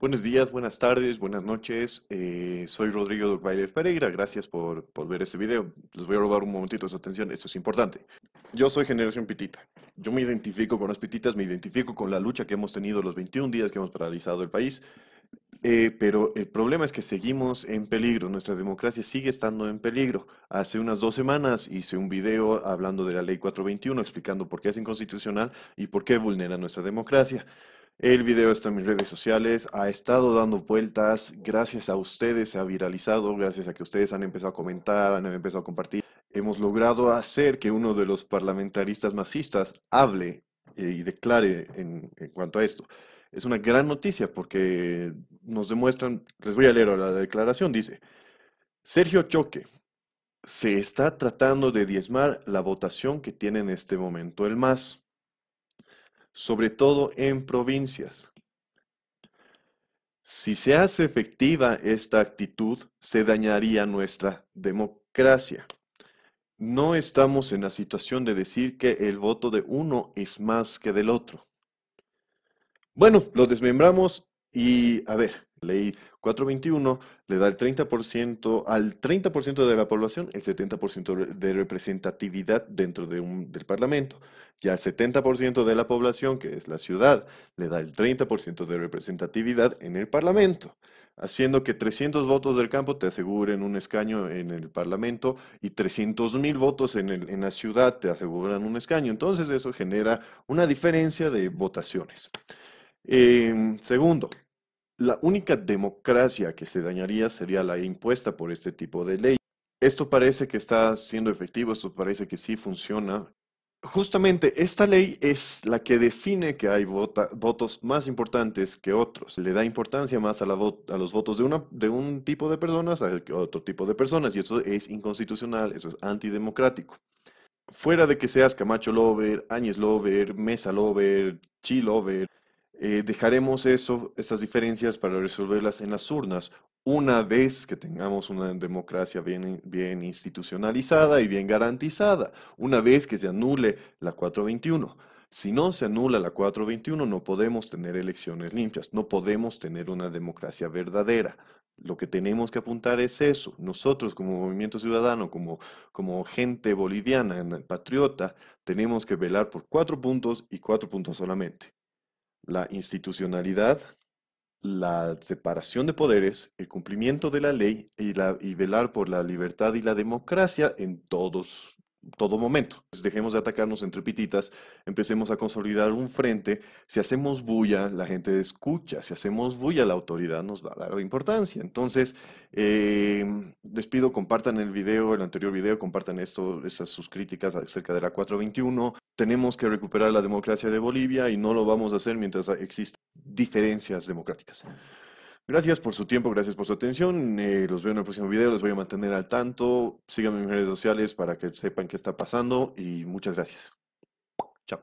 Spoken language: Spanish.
Buenos días, buenas tardes, buenas noches. Eh, soy Rodrigo Ducbailer Pereira. Gracias por, ver este video. Les voy a robar un momentito de su atención. Esto es importante. Yo soy generación pitita. Yo me identifico con las pititas, me identifico con la lucha que hemos tenido los 21 días que hemos paralizado el país. Eh, pero el problema es que seguimos en peligro, nuestra democracia sigue estando en peligro. Hace unas dos semanas hice un video hablando de la ley 421, explicando por qué es inconstitucional y por qué vulnera nuestra democracia. El video está en mis redes sociales, ha estado dando vueltas, gracias a ustedes se ha viralizado, gracias a que ustedes han empezado a comentar, han empezado a compartir. Hemos logrado hacer que uno de los parlamentaristas masistas hable eh, y declare en, cuanto a esto. Es una gran noticia porque nos demuestran, les voy a leer la declaración, dice, Sergio Choque, se está tratando de diezmar la votación que tiene en este momento el MAS sobre todo en provincias. Si se hace efectiva esta actitud, se dañaría nuestra democracia. No estamos en la situación de decir que el voto de uno es más que del otro. Bueno, los desmembramos y a ver, ley 421 le da el 30% al 30% de la población el 70% de representatividad dentro de del Parlamento y al 70% de la población, que es la ciudad, le da el 30% de representatividad en el Parlamento, haciendo que 300 votos del campo te aseguren un escaño en el Parlamento y 300.000 votos en, la ciudad te aseguran un escaño. Entonces eso genera una diferencia de votaciones. Em, segundo, la única democracia que se dañaría sería la impuesta por este tipo de ley. Esto parece que está siendo efectivo, esto parece que sí funciona. Justamente esta ley es la que define que hay votos más importantes que otros. Le da importancia más a, la a los votos de, un tipo de personas a otro tipo de personas y eso es inconstitucional, eso es antidemocrático. Fuera de que seas Camacho Lover, Áñez Lover, Mesa Lover, Chi Lover, eh, dejaremos eso, estas diferencias para resolverlas en las urnas una vez que tengamos una democracia bien, bien institucionalizada y bien garantizada, una vez que se anule la 421. Si no se anula la 421, no podemos tener elecciones limpias, no podemos tener una democracia verdadera. Lo que tenemos que apuntar es eso. Nosotros como movimiento ciudadano, como, como gente boliviana, patriota, tenemos que velar por cuatro puntos y cuatro puntos solamente la institucionalidad, la separación de poderes, el cumplimiento de la ley y, velar por la libertad y la democracia en todos todo momento. Dejemos de atacarnos entre pititas, empecemos a consolidar un frente. Si hacemos bulla, la gente escucha. Si hacemos bulla, la autoridad nos va a dar importancia. Entonces, em, despido. compartan el video, el anterior video, compartan esto, esas sus críticas acerca de la 421. Tenemos que recuperar la democracia de Bolivia y no lo vamos a hacer mientras existan diferencias democráticas. Gracias por su tiempo, gracias por su atención. Eh, los veo en el próximo video, los voy a mantener al tanto. Síganme en mis redes sociales para que sepan qué está pasando y muchas gracias. Chao.